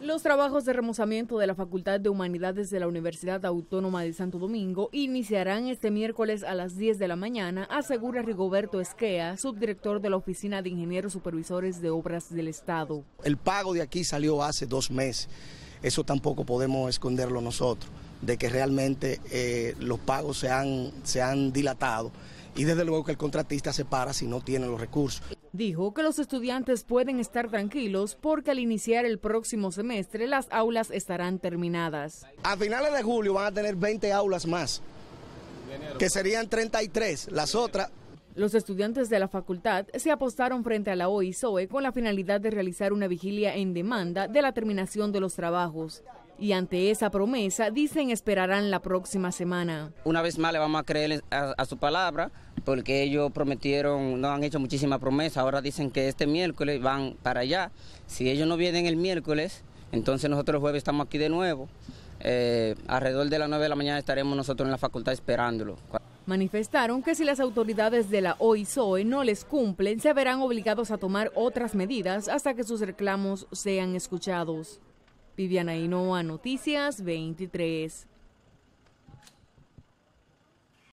Los trabajos de remozamiento de la Facultad de Humanidades de la Universidad Autónoma de Santo Domingo iniciarán este miércoles a las 10 de la mañana, asegura Rigoberto Esquea, subdirector de la Oficina de Ingenieros Supervisores de Obras del Estado. El pago de aquí salió hace dos meses, eso tampoco podemos esconderlo nosotros, de que realmente eh, los pagos se han dilatado y desde luego que el contratista se para si no tiene los recursos. Dijo que los estudiantes pueden estar tranquilos porque al iniciar el próximo semestre las aulas estarán terminadas. A finales de julio van a tener 20 aulas más, que serían 33. Las otras los estudiantes de la facultad se apostaron frente a la OISOE con la finalidad de realizar una vigilia en demanda de la terminación de los trabajos. Y ante esa promesa, dicen esperarán la próxima semana. Una vez más le vamos a creer a, a su palabra porque ellos prometieron, no han hecho muchísima promesa, ahora dicen que este miércoles van para allá. Si ellos no vienen el miércoles, entonces nosotros jueves estamos aquí de nuevo. Eh, alrededor de las 9 de la mañana estaremos nosotros en la facultad esperándolo. Manifestaron que si las autoridades de la OISOE no les cumplen, se verán obligados a tomar otras medidas hasta que sus reclamos sean escuchados. Viviana Hinoa, Noticias 23.